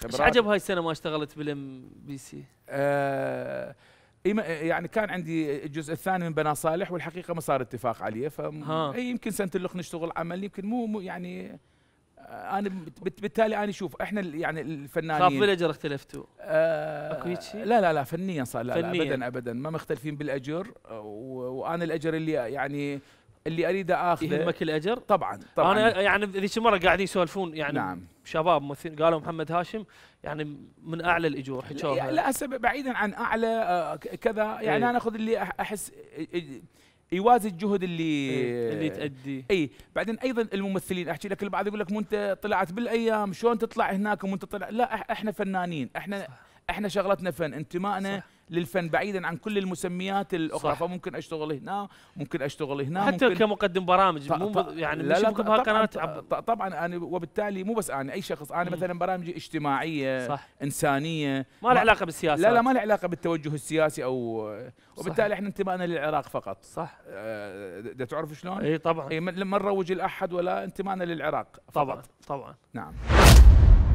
خبرات ايش عجب هاي السنه ما اشتغلت بالام آه، بي سي؟ يعني كان عندي الجزء الثاني من بنا صالح والحقيقه ما صار اتفاق عليه ف يمكن سنه اللخ نشتغل عمل يمكن مو, يعني آه، انا بالتالي انا اشوف احنا يعني الفنانين خاف بالاجر اختلفتوا آه اكو هيك شيء؟ لا لا لا فنيا صار لا, لا ابدا ابدا ما مختلفين بالاجر وانا الاجر اللي يعني اللي اريده اخذه يهمك الاجر؟ طبعا طبعا انا يعني ذيك المره قاعدين يسولفون يعني نعم شباب ممثلين قالوا محمد هاشم يعني من اعلى الاجور حكوها لا هسه بعيدا عن اعلى آه، كذا يعني ايه انا اخذ اللي احس يوازي الجهد اللي ايه اللي تأدي اي بعدين ايضا الممثلين احكي لك البعض يقول لك مو انت طلعت بالايام شلون تطلع هناك ومو انت طلع لا احنا فنانين احنا صح. احنا شغلتنا فن انتمائنا صح. للفن بعيدا عن كل المسميات الاخرى صح. فممكن اشتغل هنا ممكن اشتغل هنا حتى ممكن كمقدم برامج مو يعني لا لا طبعا, طبعا, طبعا, طبعا انا وبالتالي مو بس انا اي شخص انا مثلا برامجي اجتماعيه صح. انسانيه ما لها علاقه بالسياسه لا لا ما لها علاقه بالتوجه السياسي او وبالتالي احنا انتمائنا للعراق فقط صح ده آه، تعرف شلون؟ اي طبعا اي ما نروج لاحد ولا انتمائنا للعراق فقط. طبعا طبعا نعم